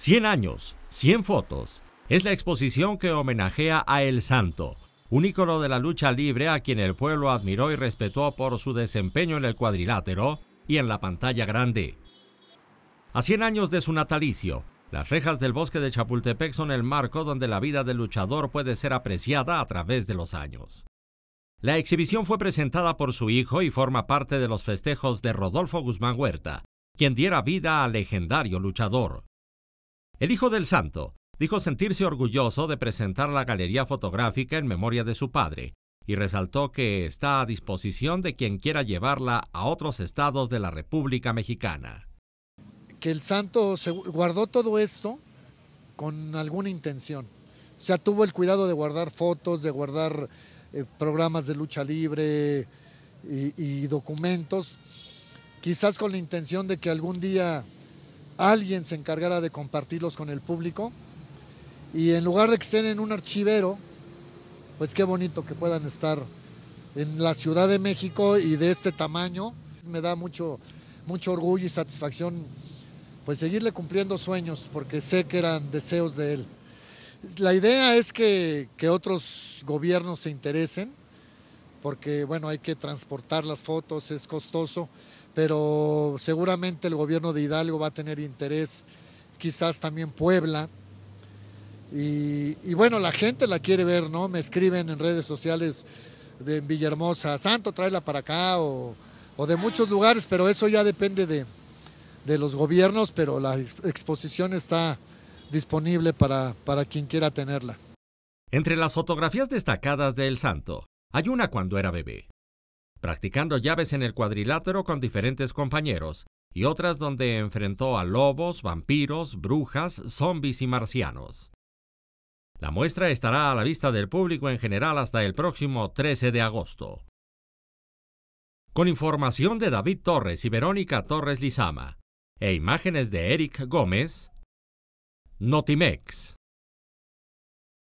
100 años, 100 fotos. Es la exposición que homenajea a El Santo, un ícono de la lucha libre a quien el pueblo admiró y respetó por su desempeño en el cuadrilátero y en la pantalla grande. A 100 años de su natalicio, las rejas del bosque de Chapultepec son el marco donde la vida del luchador puede ser apreciada a través de los años. La exhibición fue presentada por su hijo y forma parte de los festejos de Rodolfo Guzmán Huerta, quien diera vida al legendario luchador. El hijo del santo dijo sentirse orgulloso de presentar la galería fotográfica en memoria de su padre y resaltó que está a disposición de quien quiera llevarla a otros estados de la República Mexicana. Que el santo guardó todo esto con alguna intención. O sea, tuvo el cuidado de guardar fotos, de guardar eh, programas de lucha libre eh, y documentos, quizás con la intención de que algún día alguien se encargara de compartirlos con el público. Y en lugar de que estén en un archivero, pues qué bonito que puedan estar en la Ciudad de México y de este tamaño. Me da mucho, mucho orgullo y satisfacción pues seguirle cumpliendo sueños porque sé que eran deseos de él. La idea es que, que otros gobiernos se interesen porque bueno, hay que transportar las fotos, es costoso pero seguramente el gobierno de Hidalgo va a tener interés, quizás también Puebla. Y, bueno, la gente la quiere ver, ¿no? Me escriben en redes sociales de Villahermosa, Santo, tráela para acá, o, de muchos lugares, pero eso ya depende de, los gobiernos, pero la exposición está disponible para, para quien quiera tenerla. Entre las fotografías destacadas de El Santo, hay una cuando era bebé practicando llaves en el cuadrilátero con diferentes compañeros, y otras donde enfrentó a lobos, vampiros, brujas, zombis y marcianos. La muestra estará a la vista del público en general hasta el próximo 13 de agosto. Con información de David Torres y Verónica Torres Lizama e imágenes de Eric Gómez, Notimex.